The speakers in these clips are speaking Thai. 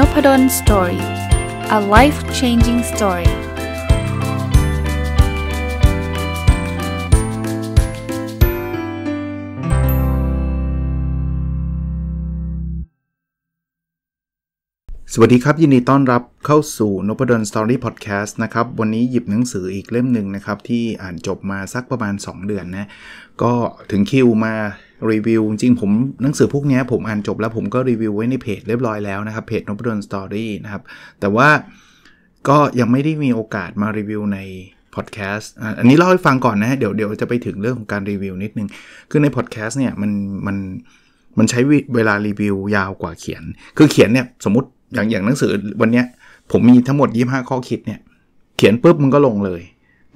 n o p ด d o สตอรี่ a life changing story สวัสดีครับ ยินดีต้อนรับเข้าสู่น p ดลสตอรี่พอดแคสต์นะครับ วันนี้หยิบหนังสืออีกเล่มหนึ่งนะครับ ที่อ่านจบมาสักประมาณ2เดือนนะ ก็ถึงคิวมารีวิวจริงผมหนังสือพวกนี้ผมอ่านจบแล้วผมก็รีวิวไว้ในเพจเรียบร้อยแล้วนะครับเพจนบดนสตอรี่นะครับ แต่ว่าก็ยังไม่ได้มีโอกาสมารีวิวในพอดแคสต์อันนี้เล่าให้ฟังก่อนนะเดี๋ยวเดี๋ยวจะไปถึงเรื่องของการรีวิวนิดนึง คือในพอดแคสต์เนี่ยมันมันมันใช้เวลารีวิวยาวกว่าเขียน คือเขียนเนี่ยสมมติอย่างอย่างหนังสือวันนี้ผมมีทั้งหมด 25 ข้อคิดเนี่ย เขียนปุ๊บมันก็ลงเลย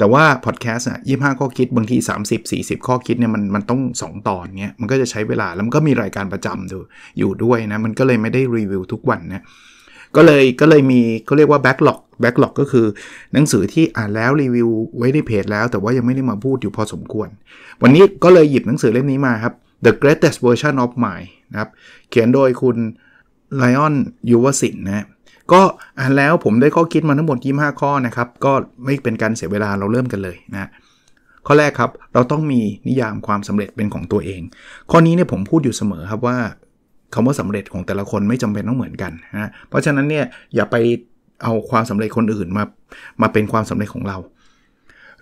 แต่ว่าพอดแคสต์อ่ะยี่ห้าข้อคิดบางที30 40 ข้อคิดเนี่ยมันมันต้อง 2 ตอนเงี้ยมันก็จะใช้เวลาแล้วมันก็มีรายการประจำดูอยู่ด้วยนะ มันก็เลยไม่ได้รีวิวทุกวันนะก็เลยก็เลยมีเขาเรียกว่าแบ็กหลอกแบ็กหลอกก็คือหนังสือที่อ่านแล้วรีวิวไว้ในเพจแล้ว แต่ว่ายังไม่ได้มาพูดอยู่พอสมควร วันนี้ก็เลยหยิบหนังสือเล่มนี้มาครับ The Greatest Version of Mine นะครับเขียนโดยคุณไลออนยูวสินนะครับก็อ่านแล้วผมได้ข้อคิดมาทั้งหมด25ข้อนะครับ ก็ไม่เป็นการเสียเวลาเราเริ่มกันเลยนะ ข้อแรกครับเราต้องมีนิยามความสำเร็จเป็นของตัวเอง ข้อนี้เนี่ยผมพูดอยู่เสมอครับว่า คำว่าสำเร็จของแต่ละคนไม่จำเป็นต้องเหมือนกันนะเพราะฉะนั้นเนี่ยอย่าไปเอาความสำเร็จคนอื่นมามาเป็นความสำเร็จของเรา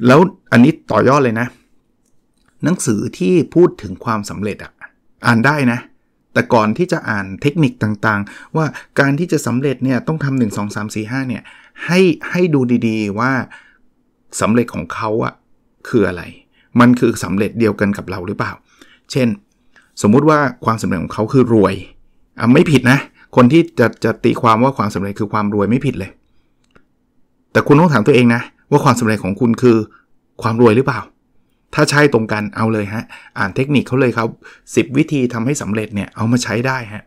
แล้วอันนี้ต่อยอดเลยนะ หนังสือที่พูดถึงความสำเร็จอะ่ะอ่านได้นะแต่ก่อนที่จะอ่านเทคนิคต่างๆ ว่าการที่จะสำเร็จเนี่ยต้องทำ 1 2 3 4 5เนี่ยให้ให้ดูดีๆว่าสำเร็จของเขาอะคืออะไร มันคือสำเร็จเดียวกันกับเราหรือเปล่า เช่น สมมุติว่าความสำเร็จของเขาคือรวย อ่ะไม่ผิดนะ คนที่จะจะตีความว่าความสำเร็จคือความรวยไม่ผิดเลย แต่คุณต้องถามตัวเองนะ ว่าความสำเร็จของคุณคือความรวยหรือเปล่าถ้าใช่ตรงกันเอาเลยฮะ อ่านเทคนิคเขาเลยครับ10 วิธีทำให้สำเร็จเนี่ยเอามาใช้ได้ฮะ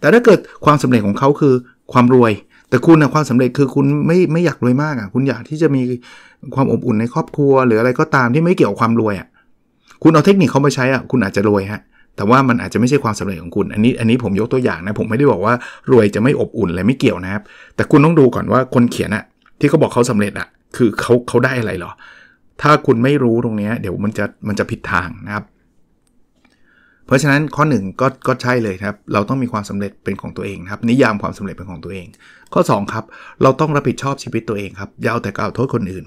แต่ถ้าเกิดความสำเร็จของเขาคือความรวย แต่คุณนะความสำเร็จคือคุณไม่ไม่อยากรวยมากอ่ะ คุณอยากที่จะมีความอบอุ่นในครอบครัว หรืออะไรก็ตามที่ไม่เกี่ยวกับความรวยอ่ะคุณเอาเทคนิคเขามาใช้อ่ะคุณอาจจะรวยฮะ แต่ว่ามันอาจจะไม่ใช่ความสำเร็จของคุณ อันนี้อันนี้ผมยกตัวอย่างนะ ผมไม่ได้บอกว่ารวยจะไม่อบอุ่นเลยไม่เกี่ยวนะครับแต่คุณต้องดูก่อนว่าคนเขียนอ่ะที่เขาบอกเขาสำเร็จอ่ะคือเขาเขาได้อะไรหรอถ้าคุณไม่รู้ตรงนี้ เดี๋ยวมันจะมันจะผิดทางนะครับ เพราะฉะนั้นข้อ1ก็ก็ใช่เลยครับ เราต้องมีความสำเร็จเป็นของตัวเองครับ นิยามความสำเร็จเป็นของตัวเอง ข้อ 2 ครับ เราต้องรับผิดชอบชีวิตตัวเองครับอย่าเอาแต่กล่าวโทษคนอื่น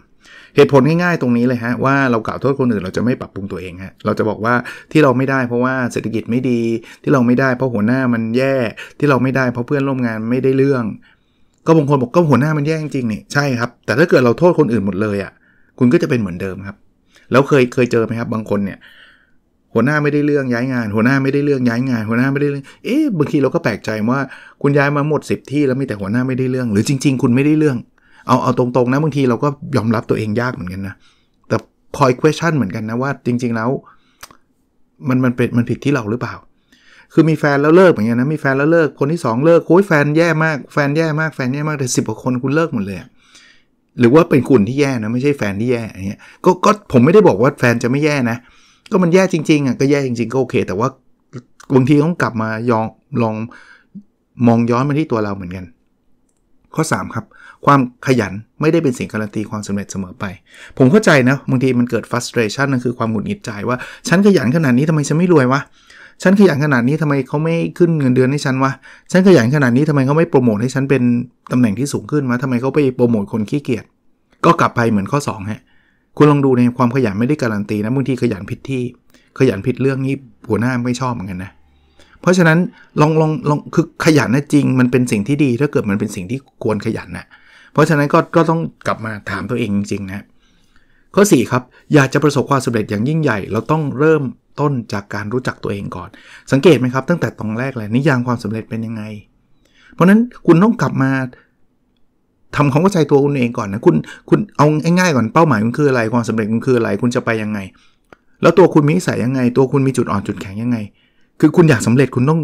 เหตุผลง่ายๆตรงนี้เลยฮะว่าเรากล่าวโทษคนอื่น เราจะไม่ปรับปรุงตัวเองฮะเราจะบอกว่าที่เราไม่ได้ เพราะว่าเศรษฐกิจไม่ดี ที่เราไม่ได้ เพราะหัวหน้ามันแย่ที่เราไม่ได้ เพราะเพื่อนร่วมงานไม่ได้เรื่อง ก็บางคนบอกก็หัวหน้ามันแย่จริงๆนี่ใช่ครับแต่ถ้าเกิดเราโทษคนอื่นหมดเลยอะ่ะคุณก็จะเป็นเหมือนเดิมครับแล้วเคยเคยเจอไหมครับบางคนเนี่ยหัวหน้าไม่ได้เรื่องย้ายงานหัวหน้าไม่ได้เรื่องย้ายงานหัวหน้าไม่ได้เรื่องเอ๊ะบางทีเราก็แปลกใจว่า คุณย้ายมาหมด 10 ที่แล้วมีแต่หัวหน้าไม่ได้เรื่อง หรือจริง ๆ คุณไม่ได้เรื่องเอาเอาตรงๆนะบางทีเราก็ยอมรับตัวเองยากเหมือนกันนะแต่คอย question เหมือนกันนะว่าจริง ๆแล้วมันมันเป็นมันผิดที่เราหรือเปล่า คือมีแฟนแล้วเลิกเหมือนกันนะมีแฟนแล้วเลิกคนที่ 2 เลิกโอ้ยแฟนแย่มากแฟนแย่มากแฟนแย่มากแต่สิบกว่าคนคุณเลิกหมดเลยหรือว่าเป็นคุณที่แย่นะไม่ใช่แฟนที่แย่อันนี้ก็ก็ผมไม่ได้บอกว่าแฟนจะไม่แย่นะ ก็มันแย่จริงๆอ่ะก็แย่จริงๆก็โอเค แต่ว่าบางทีต้องกลับมายองลองมองย้อนมาที่ตัวเราเหมือนกัน ข้อ 3 ครับ ความขยันไม่ได้เป็นสิ่งการันตีความสำเร็จเสมอไป ผมเข้าใจนะ บางทีมันเกิด frustration นั่นคือความหงุดหงิดใจว่าฉันขยันขนาดนี้ทำไมฉันไม่รวยวะฉันขยันขนาดนี้ทำไมเขาไม่ขึ้นเงินเดือนให้ฉันวะ ฉันขยันขนาดนี้ทำไมเขาไม่โปรโมทให้ฉันเป็นตำแหน่งที่สูงขึ้นวะทำไมเขาไปโปรโมทคนขี้เกียจ ก็กลับไปเหมือนข้อ2ฮะ คุณลองดูในความขยันไม่ได้การันตีนะบางทีขยันผิดที่ ขยันผิดเรื่องนี้หัวหน้าไม่ชอบเหมือนกันนะ เพราะฉะนั้นลองลองลองคือขยันนะจริง มันเป็นสิ่งที่ดีถ้าเกิดมันเป็นสิ่งที่ควรขยันนะเพราะฉะนั้นก็ก็ต้องกลับมาถามตัวเองจริงๆนะข้อ 4 ครับ อยากจะประสบความสำเร็จอย่างยิ่งใหญ่เราต้องเริ่มต้นจากการรู้จักตัวเองก่อน สังเกตไหมครับ ตั้งแต่ตอนแรกเลยนิยามความสำเร็จเป็นยังไง เพราะนั้นคุณต้องกลับมาทำความเข้าใจตัวคุณเองก่อนนะคุณคุณเอาง่ายๆก่อนเป้าหมายคุณคืออะไรความสำเร็จคุณคืออะไร คุณจะไปยังไง แล้วตัวคุณมีสัยยังไง ตัวคุณมีจุดอ่อนจุดแข็งยังไงคือคุณอยากสำเร็จคุณต้อง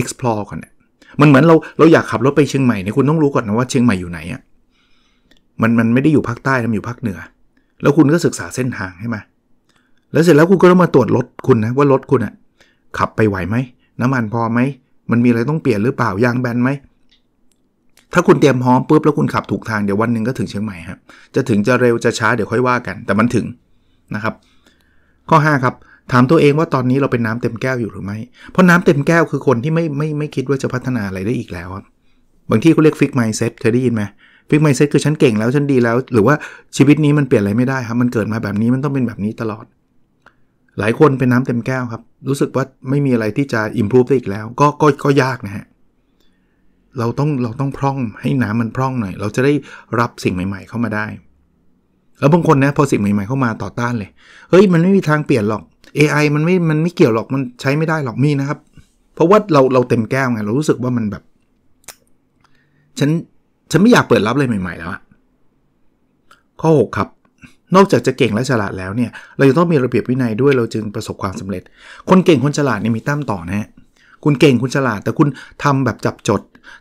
explore ก่อนนะมันเหมือนเราเราอยากขับรถไปเชียงใหม่เนี่ยคุณต้องรู้ก่อนนะว่าเชียงใหม่อยู่ไหนอะ่ะมันมันไม่ได้อยู่ภาคใต้มันอยู่ภาคเหนือแล้วคุณก็ศึกษาเส้นทางใช่ไหมแล้วเสร็จแล้วคุณก็ต้องมาตรวจรถคุณนะ ว่ารถคุณอะขับไปไหวไหมน้ำมันพอไหมมันมีอะไรต้องเปลี่ยนหรือเปล่ายางแบนไหม ถ้าคุณเตรียมพร้อมปุ๊บแล้วคุณขับถูกทาง เดี๋ยววันหนึ่งก็ถึงเชียงใหม่ครับจะถึงจะเร็วจะช้า เดี๋ยวค่อยว่ากัน แต่มันถึงนะครับ ข้อ 5 ครับ ถามตัวเองว่าตอนนี้เราเป็นน้ำเต็มแก้วอยู่หรือไม่เพราะน้ำเต็มแก้วคือคนที่ไม่ไม่ไม่คิดว่าจะพัฒนาอะไรได้อีกแล้วครับบางที่เขาเรียกฟิกไมซ์เซ็ตเคยได้ยินไหมฟิกไมซ์เซ็ตคือฉันเก่งแล้วฉันดีแล้ว หรือว่าชีวิตนี้มันเปลี่ยนอะไรไม่ได้ครับมันเกิดมาแบบนี้มันต้องเป็นแบบนี้ตลอดหลายคนเป็นน้ำเต็มแก้วครับ รู้สึกว่าไม่มีอะไรที่จะ improve ได้อีกแล้ว ก็ก็ก็ยากนะฮะเราต้องเราต้องพร่องให้น้ำมันพร่องหน่อย เราจะได้รับสิ่งใหม่ๆเข้ามาได้ แล้วบางคนนะพอสิ่งใหม่ ๆเข้ามาต่อต้านเลยเฮ้ยมันไม่มีทางเปลี่ยนหรอก AI มันไม่มันไม่เกี่ยวหรอกมันใช้ไม่ได้หรอกมีนะครับ เพราะว่าเราเราเต็มแก้วไงเรารู้สึกว่ามันแบบฉันฉันไม่อยากเปิดรับเลยใหม่ๆแล้วอะข้อ6ครับนอกจากจะเก่งและฉลาดแล้วเนี่ย เราจะต้องมีระเบียบวินัยด้วยเราจึงประสบความสำเร็จ คนเก่งคนฉลาดเนี่ยมีตั้มต่อนะฮะคุณเก่งคุณฉลาด แต่คุณทำแบบจับจด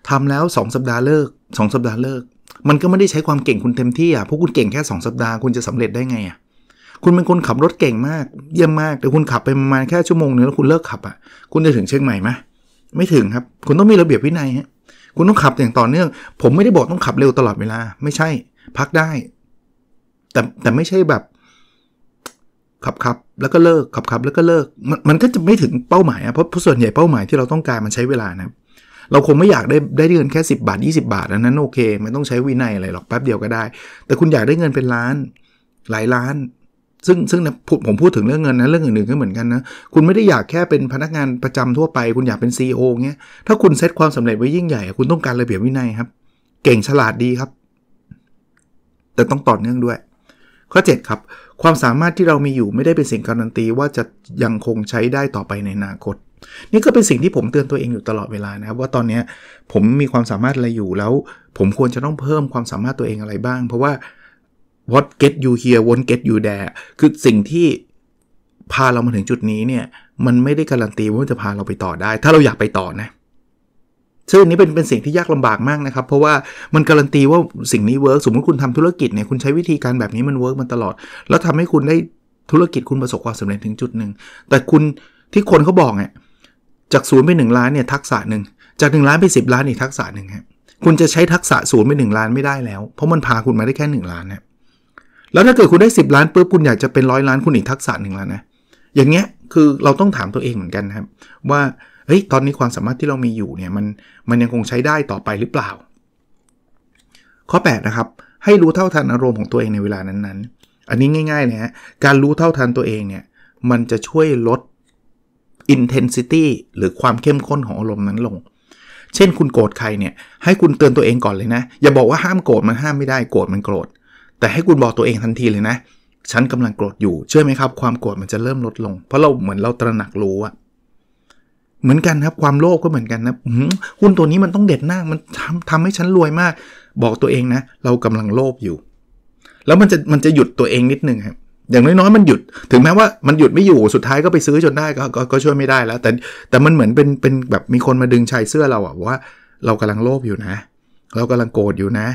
ทำแล้ว 2 สัปดาห์เลิก 2 สัปดาห์เลิก มันก็ไม่ได้ใช้ความเก่งคุณเต็มที่อ่ะเพราะคุณเก่งแค่2สัปดาห์คุณจะสำเร็จได้ไงอ่ะ คุณเป็นคนขับรถเก่งมากเยี่ยมมาก แต่คุณขับไปประมาณแค่ชั่วโมงนึงแล้วคุณเลิกขับอ่ะ คุณจะถึงเชียงใหม่ไหมไม่ถึงครับ คุณต้องมีระเบียบวินัยฮะ คุณต้องขับอย่างต่อเนื่องผมไม่ได้บอกต้องขับเร็วตลอดเวลาไม่ใช่ พักได้แต่แต่ไม่ใช่แบบขับขับแล้วก็เลิกขับขับแล้วก็เลิกมันมันก็จะไม่ถึงเป้าหมายอะเพราะเพราะส่วนใหญ่เป้าหมายที่เราต้องการมันใช้เวลานะเราคงไม่อยากได้ได้เงินแค่ 10 บาท 20 บาทอันนั้นโอเคมันต้องใช้วินัยอะไรหรอกแป๊บเดียวก็ได้ แต่คุณอยากได้เงินเป็นล้านหลายล้าน ซึ่งซึ่งผมพูดถึงเรื่องเงินนะ เรื่องอื่นๆก็เหมือนกันนะ คุณไม่ได้อยากแค่เป็นพนักงานประจำทั่วไป คุณอยากเป็น c ีอเงี้ยถ้าคุณเซตความสำเร็จไว้ยิ่งใหญ่ คุณต้องการระเบียบวินัยครับ เก่งฉลาดดีครับ แต่ต้องต่อเนื่องด้วยข้อ7ครับความสามารถที่เรามีอยู่ไม่ได้เป็นสิ่งการันตีว่าจะยังคงใช้ได้ต่อไปในอนาคต นี่ก็เป็นสิ่งที่ผมเตือนตัวเองอยู่ตลอดเวลานะครับว่าตอนนี้ผมมีความสามารถอะไรอยู่แล้ว ผมควรจะต้องเพิ่มความสามารถตัวเองอะไรบ้าง เพราะว่า what get you here won't get you there คือสิ่งที่พาเรามาถึงจุดนี้เนี่ย มันไม่ได้การันตีว่าจะพาเราไปต่อได้ ถ้าเราอยากไปต่อนะซึ่งนี้เป็นเป็นสิ่งที่ยากลำบากมากนะครับ เพราะว่ามันการันตีว่าสิ่งนี้เวิร์กสมมติคุณทำธุรกิจเนี่ยคุณใช้วิธีการแบบนี้มันเวิร์กมาตลอด แล้วทำให้คุณได้ธุรกิจคุณประสบความสำเร็จถึงจุดหนึ่งแต่คุณที่คนเขาบอกเนี่ยจากศูนย์ไปหนึ่งล้านเนี่ยทักษะหนึ่งจากหนึ่งล้านไปสิบล้านอีกทักษะหนึ่งครับคุณจะใช้ทักษะศูนย์ไปหนึ่งล้านไม่ได้แล้ว เพราะมันพาคุณมาได้แค่หนึ่งล้านนะแล้วถ้าเกิดคุณได้สิบล้านปุ๊บคุณอยากจะเป็นร้อยล้านคุณอีกทักษะหนึ่งแล้วนะอย่างเงี้ยคือเราต้องถามตัวเองเหมือนกันครับ ว่าเฮ้ย ตอนนี้ความสามารถที่เรามีอยู่เนี่ยมันมันยังคงใช้ได้ต่อไปหรือเปล่า ข้อ8นะครับให้รู้เท่าทันอารมณ์ของตัวเองในเวลานั้นๆ อันนี้ง่ายๆเลยฮะการรู้เท่าทันตัวเองเนี่ยมันจะช่วยลด intensity หรือความเข้มข้นของอารมณ์นั้นลง เช่น คุณโกรธใครเนี่ยให้คุณเตือนตัวเองก่อนเลยนะ อย่าบอกว่าห้ามโกรธมันห้ามไม่ได้โกรธมันโกรธแต่ให้คุณบอกตัวเองทันทีเลยนะฉันกำลังโกรธอยู่เชื่อไหมครับความโกรธมันจะเริ่มลดลงเพราะเราเหมือนเราตระหนักรู้อะเหมือนกันครับ ความโลภก็เหมือนกันนะหุ้นตัวนี้มันต้องเด็ดมนกามันทำทำให้ฉันรวยมาก บอกตัวเองนะ เรากำลังโลภอยู่ แล้วมันจะมันจะหยุดตัวเองนิดนึงครับ อย่างน้อยๆมันหยุดถึงแม้ว่ามันหยุดไม่อยู่สุดท้ายก็ไปซื้อจนได้ ก็ก็ก็ช่วยไม่ได้แล้ว แต่แต่มันเหมือนเป็นเป็นแบบมีคนมาดึงชายเสื้อเราอะว่า เรากำลังโลภอยู่นะ เรากำลังโกรธอยู่นะ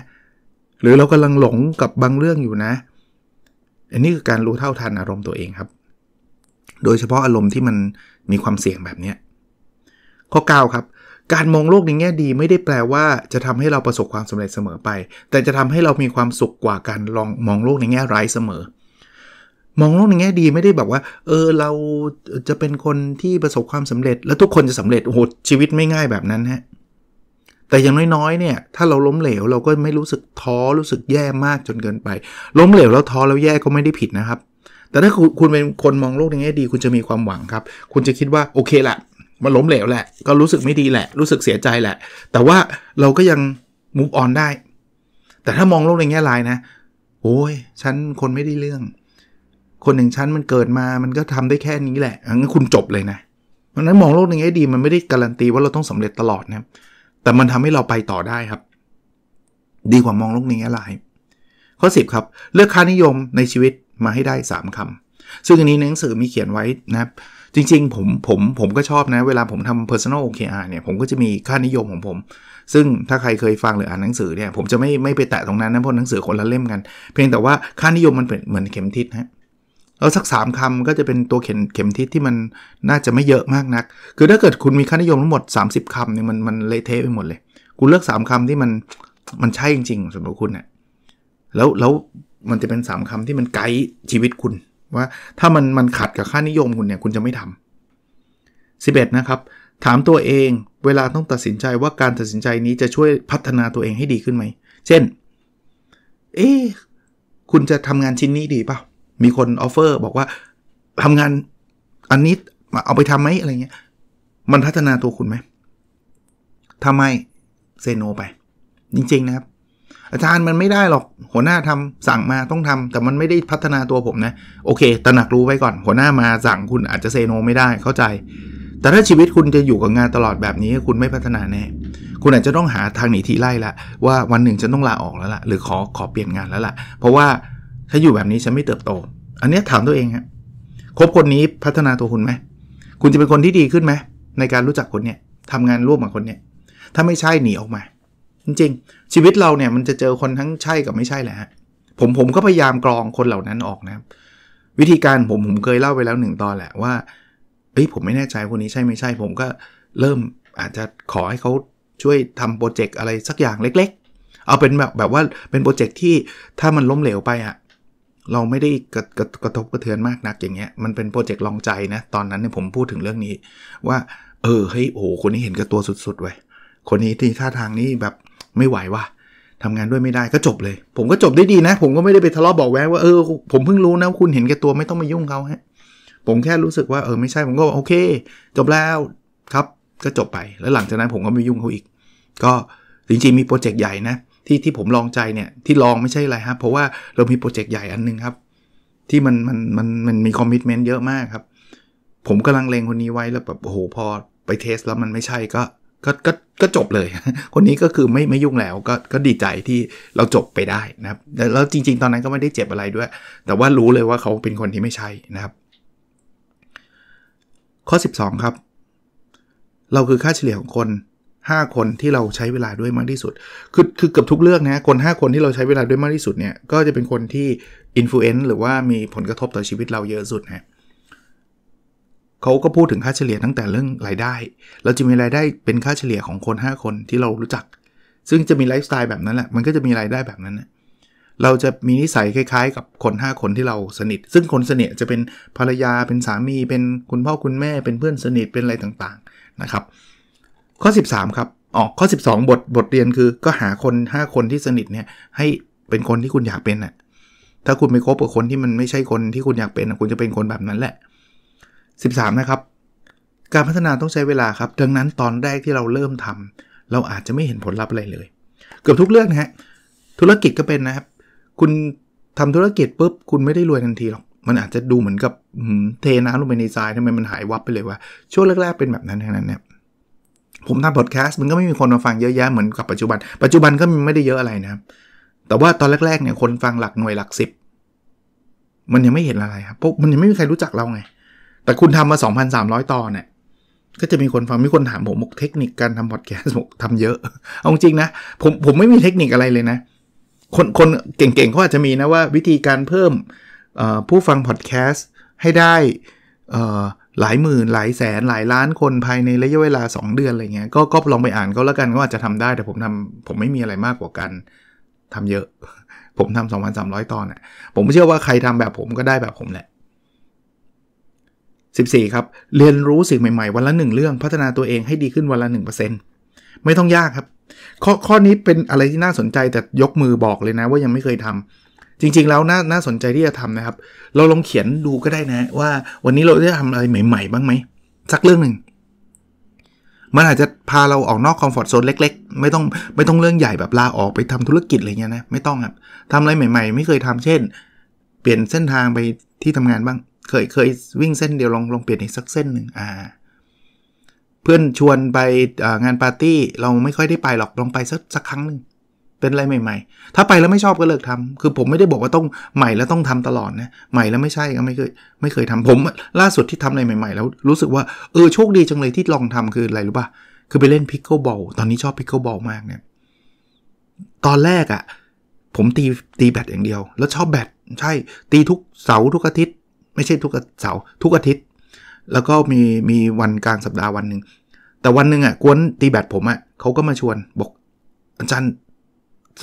หรือเรากำลังหลงกับบางเรื่องอยู่นะ อันนี้คือการรู้เท่าทันอารมณ์ตัวเองครับ โดยเฉพาะอารมณ์ที่มันมีความเสี่ยงแบบเนี้ยข้อ9ครับการมองโลกในแง่ดีไม่ได้แปลว่าจะทำให้เราประสบความสำเร็จเสมอไป แต่จะทำให้เรามีความสุขกว่าการลองมองโลกในแง่ร้ายเสมอ มองโลกในแง่ดีไม่ได้แบบว่าเออเราจะเป็นคนที่ประสบความสำเร็จ แล้วทุกคนจะสำเร็จโอ้โหชีวิตไม่ง่ายแบบนั้นฮะแต่อย่างน้อยๆเนี่ยถ้าเราล้มเหลวเราก็ไม่รู้สึกท้อรู้สึกแย่มากจนเกินไป ล้มเหลวแล้วท้อแล้วแย่ก็ไม่ได้ผิดนะครับ แต่ถ้าคุณเป็นคนมองโลกในแง่ดีคุณจะมีความหวังครับคุณจะคิดว่าโอเคละมันล้มเหลวแหละก็รู้สึกไม่ดีแหละ รู้สึกเสียใจแหละ แต่ว่าเราก็ยังมูฟออนได้ แต่ถ้ามองโลกในแง่ลายนะโอ้ยฉันคนไม่ได้เรื่อง คนอย่างฉันมันเกิดมา มันก็ทำได้แค่นี้แหละงั้นคุณจบเลยนะ เพราะนั้นมองโลกในแง่ดี มันไม่ได้การันตีว่าเราต้องสำเร็จตลอดนะ แต่มันทำให้เราไปต่อได้ครับ ดีกว่ามองโลกในแง่ลายข้อ10ครับ เลือกค่านิยมในชีวิตมาให้ได้3คำ ซึ่งอันนี้หนังสือมีเขียนไว้นะครับจริงๆ ผมผมผมก็ชอบนะเวลาผมทำ personal OKR เนี่ยผมก็จะมีค่านิยมของผม ซึ่งถ้าใครเคยฟังหรืออ่านหนังสือเนี่ยผมจะไม่ไม่ไปแตะตรงนั้นนะเพราะหนังสือคนละเล่มกัน เพียงแต่ว่าค่านิยมมันเป็นเหมือนเข็มทิศฮนะเอาสัก3ามคำก็จะเป็นตัวเข็มเข็มทิศที่มันน่าจะไม่เยอะมากนัก คือถ้าเกิดคุณมีค่านิยมทั้งหมด 30คำเนี่ยมันมันเลเทไปหมดเลย คุณเลือก 3คำที่มันมันใช่จริง ๆสำหรับคุณเนะี่ยแล้วแล้วมันจะเป็น3ามคำที่มันไกด์ชีวิตคุณว่าถ้ามันมันขัดกับค่านิยมคุณเนี่ยคุณจะไม่ทำ11นะครับ ถามตัวเองเวลาต้องตัดสินใจว่าการตัดสินใจนี้จะช่วยพัฒนาตัวเองให้ดีขึ้นไหมเช่น เอ๊คุณจะทำงานชิ้นนี้ดีเปล่ามีคนออฟเฟอร์บอกว่า ทำงานอันนี้เอาไปทํำไหมอะไรเงี้ยมันพัฒนาตัวคุณไหมทำไมเซโนไปจริงๆนะครับอาจารย์มันไม่ได้หรอกหัวหน้าทำสั่งมาต้องทำ แต่มันไม่ได้พัฒนาตัวผมนะ โอเคตระหนักรู้ไว้ก่อนหัวหน้ามา สั่งคุณอาจจะเซโนไม่ได้เข้าใจ แต่ถ้าชีวิตคุณจะอยู่กับงานตลอดแบบนี้คุณไม่พัฒนาแน่คุณอาจจะต้องหาทางหนีทีไล่ละว่าวันหนึ่งฉันต้องลาออกแล้วละ่ะ หรือขอขอเปลี่ยนงานแล้วละ่ะ เพราะว่าถ้าอยู่แบบนี้ฉันไม่เติบโต อันนี้ถามตัวเองครับคบคนนี้พัฒนาตัวคุณไหมคุณจะเป็นคนที่ดีขึ้นไหมในการรู้จักคนเนี้ยทำงานร่วมกับคนเนี้ยถ้าไม่ใช่หนีออกมาจริงๆชีวิตเราเนี่ยมันจะเจอคนทั้งใช่กับไม่ใช่แหละผมผมก็พยายามกรองคนเหล่านั้นออกนะวิธีการผมผมเคยเล่าไปแล้วหนึ่งตอนแหละว่าเอ้ยผมไม่แน่ใจคนนี้ใช่ไม่ใช่ ผมก็เริ่มอาจจะขอให้เขาช่วยทำโปรเจกต์อะไรสักอย่างเล็ก ๆ เอาเป็นแบบแบบว่าเป็นโปรเจกต์ที่ถ้ามันล้มเหลวไปอะเราไม่ได้กระกระกระทบกระเทือนมากนักอย่างเงี้ยมันเป็นโปรเจกต์ลองใจนะ ตอนนั้นเนี่ยผมพูดถึงเรื่องนี้ ว่า เออเฮ้ยโอ้หคนนี้เห็นกับตัวสุดๆเว้ยคนนี้ที่ท่าทางนี้แบบไม่ไหวว่ะทำงานด้วยไม่ได้ก็จบเลย ผมก็จบได้ดีนะ ผมก็ไม่ได้ไปทะเลาะบอกแวะว่าเออผมเพิ่งรู้นะคุณเห็นแก่ตัวไม่ต้องมายุ่งเขาฮะ ผมแค่รู้สึกว่าเออไม่ใช่ ผมก็โอเค จบแล้วครับก็จบไปแล้วหลังจากนั้นผมก็ไม่ยุ่งเขาอีก ก็จริงๆมีโปรเจกต์ใหญ่นะที่ที่ผมลองใจเนี่ย ที่ลองไม่ใช่อะไรครับเพราะว่าเรามีโปรเจกต์ใหญ่อันนึงครับที่มันมันมันมันมีคอมมิชเมนต์เยอะมากครับ ผมกำลังเลงคนนี้ไว้แล้วแบบโอ้โหพอไปเทส แล้วมันไม่ใช่ก็ก็ก็ก็จบเลย คนนี้ก็คือไม่ไม่ยุ่งแล้วก็ก็ดีใจที่เราจบไปได้นะครับแล้วจริงๆ ตอนนั้นก็ไม่ได้เจ็บอะไรด้วย แต่ว่ารู้เลยว่าเขาเป็นคนที่ไม่ใช่นะครับ ข้อ 12 ครับ เราคือค่าเฉลี่ยของคน 5 คนที่เราใช้เวลาด้วยมากที่สุดคือคือเกือบทุกเรื่องนะคน 5 คนที่เราใช้เวลาด้วยมากที่สุดเนี่ยก็จะเป็นคนที่อิมโฟเอนซ์หรือว่ามีผลกระทบต่อชีวิตเราเยอะสุดนะเขาก็พูดถึงค่าเฉลี่ยตั้งแต่เรื่องรายได้ เราจะมีรายได้เป็นค่าเฉลี่ยของคน 5 คนที่เรารู้จัก ซึ่งจะมีไลฟ์สไตล์แบบนั้นแหละ มันก็จะมีรายได้แบบนั้นนะเราจะมีนิสัยคล้าย ๆ กับคน 5 คนที่เราสนิท ซึ่งคนสนิทจะเป็นภรรยา เป็นสามี เป็นคุณพ่อคุณแม่ เป็นเพื่อนสนิท เป็นอะไรต่างๆนะครับ ข้อ 13ครับ อ๋อ ข้อ12 บทบทเรียนคือ ก็หาคน 5 คนที่สนิทเนี่ยให้เป็นคนที่คุณอยากเป็นน่ะถ้าคุณไม่คบกับคนที่มันไม่ใช่คนที่คุณอยากเป็นคุณจะเป็นคนแบบนั้นแหละ13นะครับ การพัฒนาต้องใช้เวลาครับ ดังนั้นตอนแรกที่เราเริ่มทำ เราอาจจะไม่เห็นผลลัพธ์อะไรเลย เกือบทุกเรื่องนะฮะ ธุรกิจก็เป็นนะครับ คุณทำธุรกิจปุ๊บ คุณไม่ได้รวยทันทีหรอก มันอาจจะดูเหมือนกับเทน้ำลงไปในทรายทำไมมันหายวับไปเลยวะ ช่วงแรกๆ เป็นแบบนั้นทั้งนั้นเนี่ย ผมทำพอดแคสต์มันก็ไม่มีคนมาฟังเยอะแยะเหมือนกับปัจจุบัน ปัจจุบันก็ไม่ได้เยอะอะไรนะครับ แต่ว่าตอนแรกๆเนี่ยคนฟังหลักหน่วยหลักสิบ มันยังไม่เห็นอะไรครับเพราะมันยังไม่มีใครรู้จักเราไงแต่คุณทำมา 2,300 ตอนเนี่ยก็จะมีคนฟัง มีคนถามผมมกเทคนิคการทำพอดแคสต์ทำเยอะ เอาจริงนะ ผมผมไม่มีเทคนิคอะไรเลยนะ คนคนเก่งๆเขาอาจจะมีนะว่าวิธีการเพิ่มผู้ฟังพอดแคสต์ให้ได้หลายหมื่นหลายแสนหลายล้านคนภายในระยะเวลา 2 เดือนอะไรเงี้ยก็ก็ลองไปอ่านก็แล้วกัน ก็อาจจะทำได้แต่ผมทำาผมไม่มีอะไรมากกว่ากันทำเยอะ ผมทำ2,300 ตอนอ่ะผมเชื่อว่าใครทำแบบผมก็ได้แบบผมแหละ14 ครับ เรียนรู้สิ่งใหม่ๆ วันละหนึ่งเรื่องพัฒนาตัวเองให้ดีขึ้นวันละ 1%ไม่ต้องยากครับ ข้อข้อนี้เป็นอะไรที่น่าสนใจแต่ยกมือบอกเลยนะ ว่ายังไม่เคยทำ จริงๆแล้วน่าน่าสนใจที่จะทำนะครับ เราลองเขียนดูก็ได้นะ ว่าวันนี้เราจะทำอะไรใหม่ ๆ บ้างไหมสักเรื่องหนึ่งมันอาจจะพาเราออกนอกคอมฟอร์ทโซนเล็ก ๆ ไม่ต้องไม่ต้องเรื่องใหญ่แบบลาออกไปทำธุรกิจอะไรเงี้ยนะไม่ต้องครับทำอะไรใหม่ ๆไม่เคยทำเช่น เปลี่ยนเส้นทางไปที่ทำงานบ้างเคยเคยวิ่งเส้นเดียวลองลองเปลี่ยนอีกสักเส้นหนึ่งอ่าเพื่อนชวนไปงานปาร์ตี้เราไม่ค่อยได้ไปหรอกลองไปสักสักครั้งหนึ่ง เป็นอะไรใหม่ ๆ ถ้าไปแล้วไม่ชอบก็เลิกทำ คือผมไม่ได้บอกว่าต้องใหม่แล้วต้องทำตลอดนะใหม่แล้วไม่ใช่ก็ไม่เคยไม่เคยทำผม ล่าสุดที่ทำอะไรใหม่ๆแล้วรู้สึกว่าเออโชคดีจังเลยที่ลองทำคืออะไรรู้ป่ะคือไปเล่นพิกเกิลบอลตอนนี้ชอบพิกเกิลบอลมากเนี่ยตอนแรกอะ่ะผมตีตีแบตอย่างเดียว แล้วชอบแบตใช่ ตีทุกเสาร์ทุกอาทิตย์ไม่ใช่ทุกเสาร์ทุกอาทิตย์ แล้วก็มีมีวันกลางสัปดาห์วันหนึ่ง แต่วันหนึ่งอ่ะกวนตีแบตผมอ่ะเขาก็มาชวนบอกอาจารย์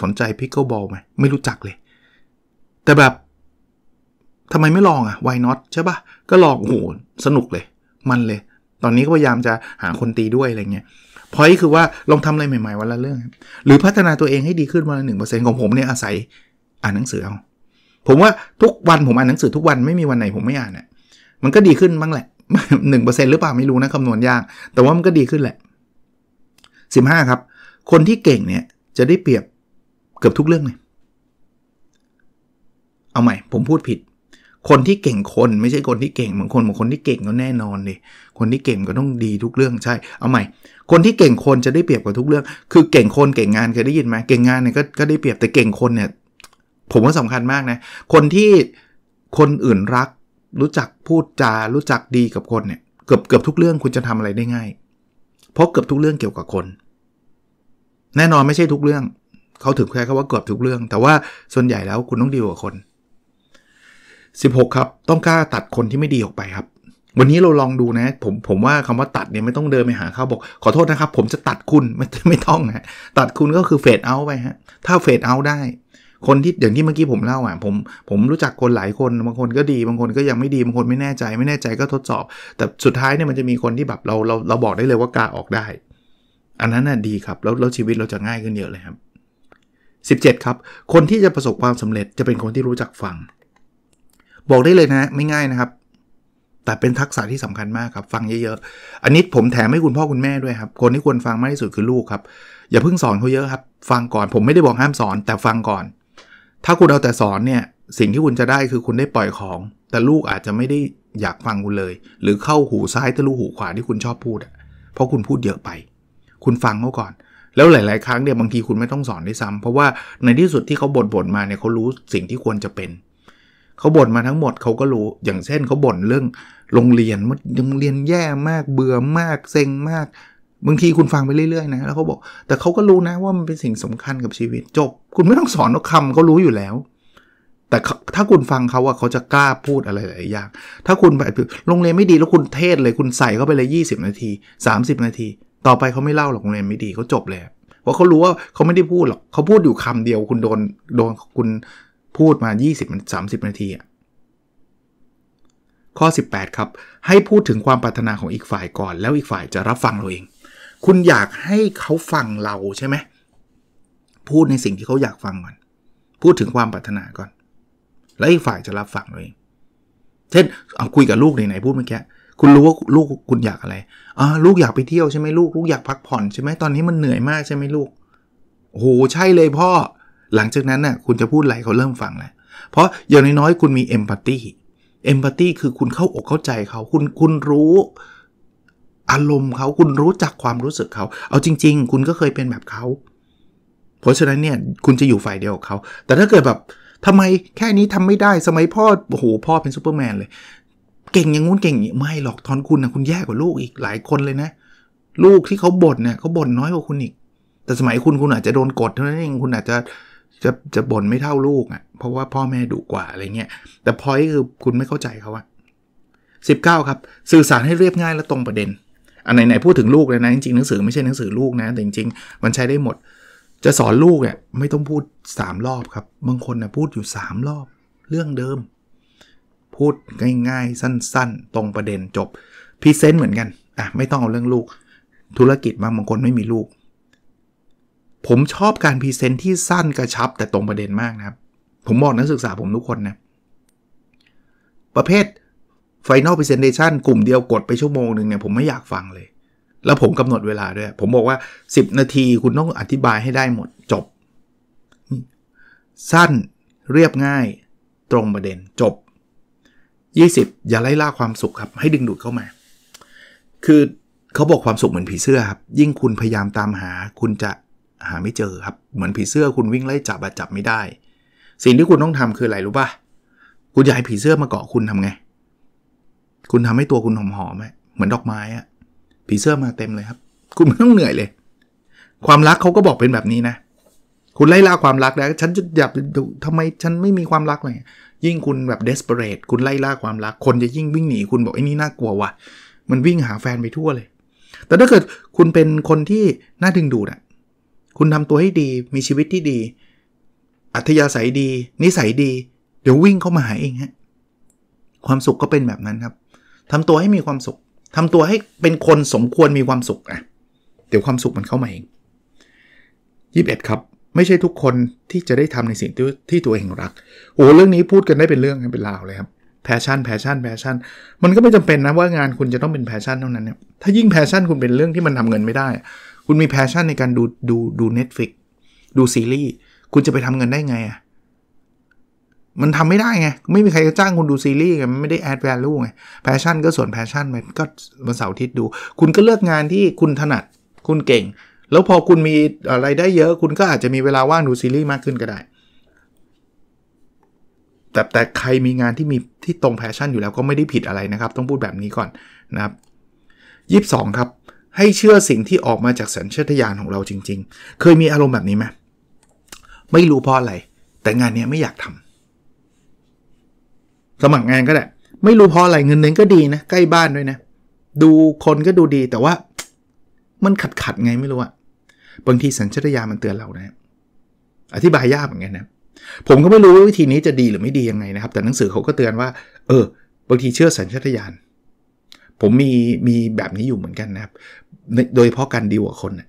สนใจพิกเกิลบอลไหมไม่รู้จักเลย แต่แบบทำไมไม่ลองอ่ะวน์น็อตใช่ปะก็ลองโอ้โหสนุกเลย มันเลย ตอนนี้ก็พยายามจะหาคนตีด้วยอะไรเงี้ยพอยคือว่าลองทำอะไรใหม่ๆวันละเรื่อง หรือพัฒนาตัวเองให้ดีขึ้นวันละหนึ่งเปอร์เซ็นต์ของผมเนี่ยอาศัยอ่านหนังสือเอาผมว่าทุกวันผมอ่านหนังสือทุกวันไม่มีวันไหนผมไม่อ่านี่ะมันก็ดีขึ้นบ้างแหละหนึ่งเปอร์เซ็นหรือเปล่า ไม่รู้นะ คำนวณยากแต่ว่ามันก็ดีขึ้นแหละ15ครับ คนที่เก่งเนี่ย จะได้เปรียบเกือบทุกเรื่องเลยเอาใหม่ ผมพูดผิด คนที่เก่งคนไม่ใช่คนที่เก่งบางคนบางคนที่เก่งก็แน่นอนเลยคนที่เก่งก็ต้องดีทุกเรื่องใช่ เอาใหม่ คนที่เก่งคนจะได้เปรียบกว่าทุกเรื่อง คือเก่งคนเก่งงานเคยได้ยินไหมเก่งงานเนี่ยก็ได้เปรียบแต่เก่งคนเนี่ยผมว่าสำคัญมากนะ คนที่คนอื่นรัก รู้จักพูดจารู้จักดีกับคนเนี่ยเกือบเกือบทุกเรื่องคุณจะทำอะไรได้ง่ายเพราะเกือบทุกเรื่องเกี่ยวกับคน แน่นอนไม่ใช่ทุกเรื่อง เขาถึงแค่คำว่าเกือบทุกเรื่อง แต่ว่าส่วนใหญ่แล้วคุณต้องดีกว่าคน 16 ครับ ต้องกล้าตัดคนที่ไม่ดีออกไปครับ วันนี้เราลองดูนะ ผมผมว่าคำว่าตัดเนี่ยไม่ต้องเดินไปหาเขาบอกขอโทษนะครับ ผมจะตัดคุณไม่ไม่ต้องนะตัดคุณก็คือเฟดเอาไปฮะ ถ้าเฟดเอาได้คนที่อย่างที่เมื่อกี้ผมเล่าอ่ะผมผมรู้จักคนหลายคนบางคนก็ดีบางคนก็ยังไม่ดีบางคนไม่แน่ใจ ไม่แน่ใจก็ทดสอบ แต่สุดท้ายเนี่ยมันจะมีคนที่แบบเราเราเราบอกได้เลยว่า กาออกได้ อันนั้นน่ะดีครับ แล้วแล้วชีวิตเราจะง่ายขึ้นเยอะเลยครับ 17 ครับ คนที่จะประสบความสำเร็จจะเป็นคนที่รู้จักฟัง บอกได้เลยนะ ไม่ง่ายนะครับ แต่เป็นทักษะที่สำคัญมากครับฟังเยอะๆอันนี้ผมแถมให้คุณพ่อคุณแม่ด้วยครับคนที่ควรฟังมากที่สุดคือลูกครับอย่าเพิ่งสอนเขาเยอะครับ ฟังก่อนผมไม่ได้บอกห้ามสอน แต่ฟังก่อนถ้าคุณเอาแต่สอนเนี่ยสิ่งที่คุณจะได้คือคุณได้ปล่อยของ แต่ลูกอาจจะไม่ได้อยากฟังคุณเลย หรือเข้าหูซ้ายทะลุหูขวาที่คุณชอบพูดอ่ะเพราะคุณพูดเยอะไป คุณฟังเขาก่อน แล้วหลายๆครั้งเนี่ยบางทีคุณไม่ต้องสอนด้วยซ้ำเพราะว่าในที่สุดที่เขาบ่นบ่นมาเนี่ยเขารู้สิ่งที่ควรจะเป็นเขาบ่นมาทั้งหมดเขาก็รู้อย่างเช่นเขาบ่นเรื่องโรงเรียนโรงเรียนแย่มากเบื่อมากเซ็งมากบางทีคุณฟังไปเรื่อยๆนะแล้วเขาบอก แต่เขาก็รู้นะว่ามันเป็นสิ่งสำคัญกับชีวิตจบคุณไม่ต้องสอนเขาคำเขารู้อยู่แล้ว แต่ถ้าคุณฟังเขาว่าเขาจะกล้าพูดอะไรหลายอย่างถ้าคุณไปโรงเรียนไม่ดี แล้วคุณเทศเลยคุณใส่เข้าไปเลย 20 นาที 30 นาที ต่อไปเขาไม่เล่าหรอกโรงเรียนไม่ดีเขาจบเลยเพราะเขารู้ว่าเขาไม่ได้พูดหรอกเขาพูดอยู่คำเดียว คุณโดนโดนคุณพูดมา 20 30 นาทีอะข้อ 18 ครับ ให้พูดถึงความปรารถนาของอีกฝ่ายก่อนแล้วอีกฝ่ายจะรับฟังเราเองคุณอยากให้เขาฟังเราใช่ไหมพูดในสิ่งที่เขาอยากฟังก่อน พูดถึงความปรารถนาก่อน แล้วอีกฝ่ายจะรับฟังเลย เช่นเอาคุยกับลูกไหนๆพูดเมื่อกี้ คุณรู้ว่าลูกคุณอยากอะไรอ่าลูกอยากไปเที่ยวใช่ไหมลูก ลูกอยากพักผ่อน ใช่ไหมตอนนี้มันเหนื่อยมากใช่ไหมลูก โอ้โหใช่เลยพ่อ หลังจากนั้นน่ะคุณจะพูดอะไรเขาเริ่มฟังแล้ว เพราะอย่างน้อยๆคุณมีเอมพัตตีเอมพัตตีคือคุณเข้าอกเข้าใจเขาคุณคุณรู้อารมณ์เขาคุณรู้จักความรู้สึกเขาเอาจริง ๆ คุณก็เคยเป็นแบบเขาเพราะฉะนั้นเนี่ยคุณจะอยู่ฝ่ายเดียวกับเขาแต่ถ้าเกิดแบบทำไมแค่นี้ทำไม่ได้สมัยพ่อโอ้โหพ่อเป็นซูเปอร์แมนเลย เก่งอย่างงู้นเก่งอย่างนี้ไม่หรอกทอนคุณนะคุณแย่กว่าลูกอีกหลายคนเลยนะ ลูกที่เขาบ่นเนี่ยเขาบ่นน้อยกว่าคุณอีก แต่สมัยคุณคุณอาจจะโดนกดเท่านั้นเองคุณอาจจะจะจะบ่นไม่เท่าลูกอะ่ะเพราะว่าพ่อแม่ดุกว่าอะไรเงี้ยแต่พอยคือคุณไม่เข้าใจเขาอะสิบเก้าครับ สื่อสารให้เรียบง่ายและตรงประเด็นอันไหนๆพูดถึงลูกเลยนะจริงๆหนังสือไม่ใช่หนังสือลูกนะแต่จริง ๆ มันใช้ได้หมด จะสอนลูกเนี่ยไม่ต้องพูด 3 รอบครับ บางคนนะพูดอยู่ 3 รอบ เรื่องเดิม พูดง่าย ๆ สั้นๆ ตรงประเด็นจบพรีเซนต์เหมือนกันอ่ะไม่ต้องเอาเรื่องลูก ธุรกิจบางบางคนไม่มีลูก ผมชอบการพรีเซนต์ที่สั้นกระชับแต่ตรงประเด็นมากนะครับ ผมบอกนักศึกษาผมทุกคนนะประเภท Final Presentation กลุ่มเดียวกดไปชั่วโมงหนึ่งเนี่ย ผมไม่อยากฟังเลย แล้วผมกำหนดเวลาด้วย ผมบอกว่า 10 นาทีคุณต้องอธิบายให้ได้หมดจบ สั้นเรียบง่าย ตรงประเด็นจบ 20 อย่าไล่ล่าความสุขครับ ให้ดึงดูดเข้ามา คือเขาบอกความสุขเหมือนผีเสื้อครับ ยิ่งคุณพยายามตามหา คุณจะหาไม่เจอครับ เหมือนผีเสื้อคุณวิ่งไล่จับอะจับไม่ได้ สิ่งที่คุณต้องทำคืออะไรรู้ป่ะคุณอยากให้ผีเสื้อมาเกาะคุณทำไงคุณทำให้ตัวคุณหอมหอมเหมือนดอกไม้อะผีเสื้อมาเต็มเลยครับ คุณไม่ต้องเหนื่อยเลย ความรักเขาก็บอกเป็นแบบนี้นะคุณไล่ล่าความรักแล้ว ฉันจะหยับทำไม ฉันไม่มีความรักเลยยิ่งคุณแบบ desperate คุณไล่ล่าความรัก คนจะยิ่งวิ่งหนีคุณบอกไอ้นี่น่ากลัววะ่ะมันวิ่งหาแฟนไปทั่วเลย แต่ถ้าเกิดคุณเป็นคนที่น่าดึงดูดอะคุณทำตัวให้ดีมีชีวิตที่ดี อัธยาศัยดี นิสัยดี เดี๋ยววิ่งเข้ามาหาเองฮะความสุขก็เป็นแบบนั้นครับทำตัวให้มีความสุข ทำตัวให้เป็นคนสมควรมีความสุขอะ เดี๋ยวความสุขมันเข้ามาเองยีครับ ไม่ใช่ทุกคนที่จะได้ทำในสิ่งที่ที่ตัวเองรักโอ้เรื่องนี้พูดกันได้เป็นเรื่องเป็นราวเลยครับแพชชั่นแพชชั่นแพชชั่น มันก็ไม่จำเป็นนะว่างานคุณจะต้องเป็นแพชชั่นเท่านั้นเนี่ย ถ้ายิ่งแพชชั่นคุณเป็นเรื่องที่มันทำเงินไม่ได้ คุณมีแพชชั่นในการดูดูดูเน็ตฟลิกดูซีรีส์ คุณจะไปทำเงินได้ไงอะมันทำไม่ได้ไง ไม่มีใครจะจ้างคุณดูซีรีส์ไงมันไม่ได้แอดแวลูไงแพชชั่นก็ส่วนแพชชั่นไปก็วันเสาร์อาทิตย์ดู คุณก็เลือกงานที่คุณถนัดคุณเก่ง แล้วพอคุณมีอะไรได้เยอะ คุณก็อาจจะมีเวลาว่างดูซีรีส์มากขึ้นก็ได้ แต่แต่ใครมีงานที่มีที่ตรงแพชชั่นอยู่แล้วก็ไม่ได้ผิดอะไรนะครับ ต้องพูดแบบนี้ก่อนนะครับ 22 ครับ ให้เชื่อสิ่งที่ออกมาจากสัญชาตญาณของเราจริง ๆ เคยมีอารมณ์แบบนี้ไหมไม่รู้เพราะอะไรแต่งานนี้ไม่อยากทำสมัครงานก็ได้ไม่รู้เพราะอะไร เงินเดือนก็ดีนะ ใกล้บ้านด้วยนะ ดูคนก็ดูดี แต่ว่ามันขัดขัดไงไม่รู้อะบางทีสัญชาตญาณมันเตือนเรานะ อธิบายยากเหมือนกันนะ ผมก็ไม่รู้ว่าวิธีนี้จะดีหรือไม่ดียังไงนะครับ แต่หนังสือเขาก็เตือนว่า เออ บางทีเชื่อสัญชาตญาณ ผมมีมีแบบนี้อยู่เหมือนกันนะครับ โดยเฉพาะการดีลกับคนนะ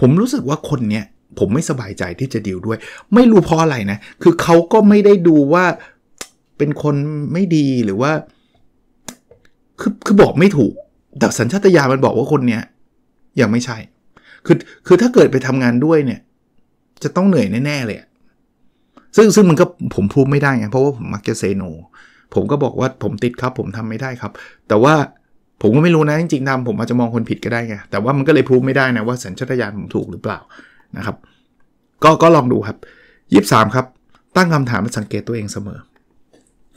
ผมรู้สึกว่าคนเนี้ยผมไม่สบายใจที่จะดีลด้วย ไม่รู้เพราะอะไรนะ คือเขาก็ไม่ได้ดูว่าเป็นคนไม่ดีหรือว่าคือคือบอกไม่ถูก แต่สัญชาตญาณมันบอกว่าคนเนี้ยยังไม่ใช่คือคือถ้าเกิดไปทำงานด้วยเนี่ย จะต้องเหนื่อยแน่ๆเลยซึ่งซึ่งมันก็ผมพูดไม่ได้ไงเพราะว่าผมมักจะเซโนผมก็บอกว่าผมติดครับ ผมทำไม่ได้ครับ แต่ว่าผมก็ไม่รู้นะจริงๆทำผมอาจจะมองคนผิดก็ได้ไงแต่ว่ามันก็เลยพูดไม่ได้นะ ว่าสัญชาตญาณผมถูกหรือเปล่านะครับ ก็ก็ลองดูครับยีสบามครับ ตั้งคำถามและสังเกตตัวเองเสมอ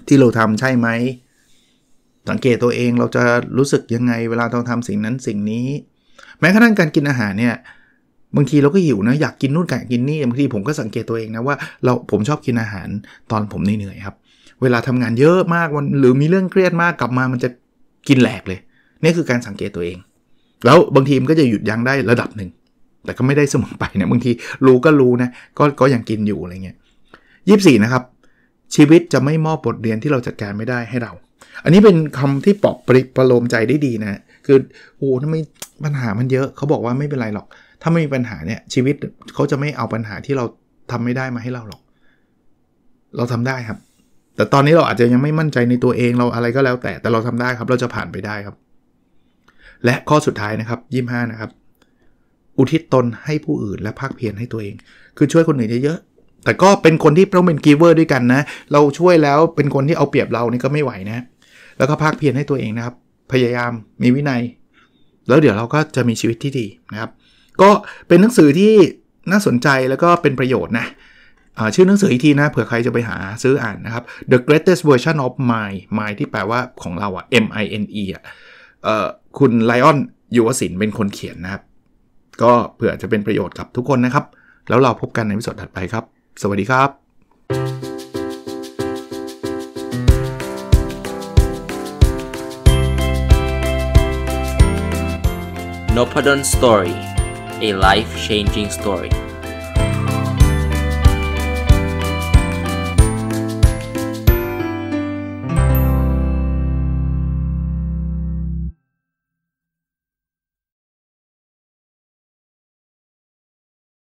ที่เราทำใช่ไหม สังเกตตัวเองเราจะรู้สึกยังไง เวลาเราทำสิ่งนั้นสิ่งนี้ แม้กระทั่งการกินอาหารเนี่ยบางทีเราก็หิวนะ อยากกินนู่นอยากกินนี่บางทีผมก็สังเกตตัวเองนะว่า เราผมชอบกินอาหารตอนผมเหนื่อยครับ เวลาทำงานเยอะมากวัน หรือมีเรื่องเครียดมากกลับมามันจะกินแหลกเลย นี่คือการสังเกตตัวเอง แล้วบางทีมันก็จะหยุดยั้งได้ระดับหนึ่งแต่ก็ไม่ได้เสมอไปนะบางทีรู้ก็รู้นะก็ก็ยังกินอยู่อะไรเงี้ยยี่สี่นะครับชีวิตจะไม่มอบบทเรียนที่เราจัดการไม่ได้ให้เรา อันนี้เป็นคำที่ปลอบประประโลมใจได้ดีนะ คือ โอ้ทำไมปัญหามันเยอะ เขาบอกว่าไม่เป็นไรหรอก ถ้าไม่มีปัญหาเนี่ยชีวิตเขาจะไม่เอาปัญหาที่เราทำไม่ได้มาให้เราหรอก เราทำได้ครับ แต่ตอนนี้เราอาจจะยังไม่มั่นใจในตัวเองเราอะไรก็แล้ว แต่ แต่เราทำได้ครับ เราจะผ่านไปได้ครับ และข้อสุดท้ายนะครับยี่ห้านะครับ อุทิศตนให้ผู้อื่นและภาคเพียรให้ตัวเอง คือช่วยคนอื่นเยอะแต่ก็เป็นคนที่ต้องเป็นกีเวอร์ด้วยกันนะเราช่วยแล้วเป็นคนที่เอาเปรียบเรานี่ก็ไม่ไหวนะ แล้วก็พากเพียรให้ตัวเองนะครับ พยายามมีวินัย แล้วเดี๋ยวเราก็จะมีชีวิตที่ดีนะครับก็เป็นหนังสือที่น่าสนใจแล้วก็เป็นประโยชน์นะชื่อหนังสืออีกทีนะเผื่อใครจะไปหาซื้ออ่านนะครับ The Greatest Version of Mine Mine ที่แปลว่าของเราอะ M I N E อะคุณไลออนยูวศินเป็นคนเขียนนะครับก็เผื่อจะเป็นประโยชน์กับทุกคนนะครับ แล้วเราพบกันในวิดีโอถัดไปครับสวัสดีครับ n o p a d o n Story a life changing story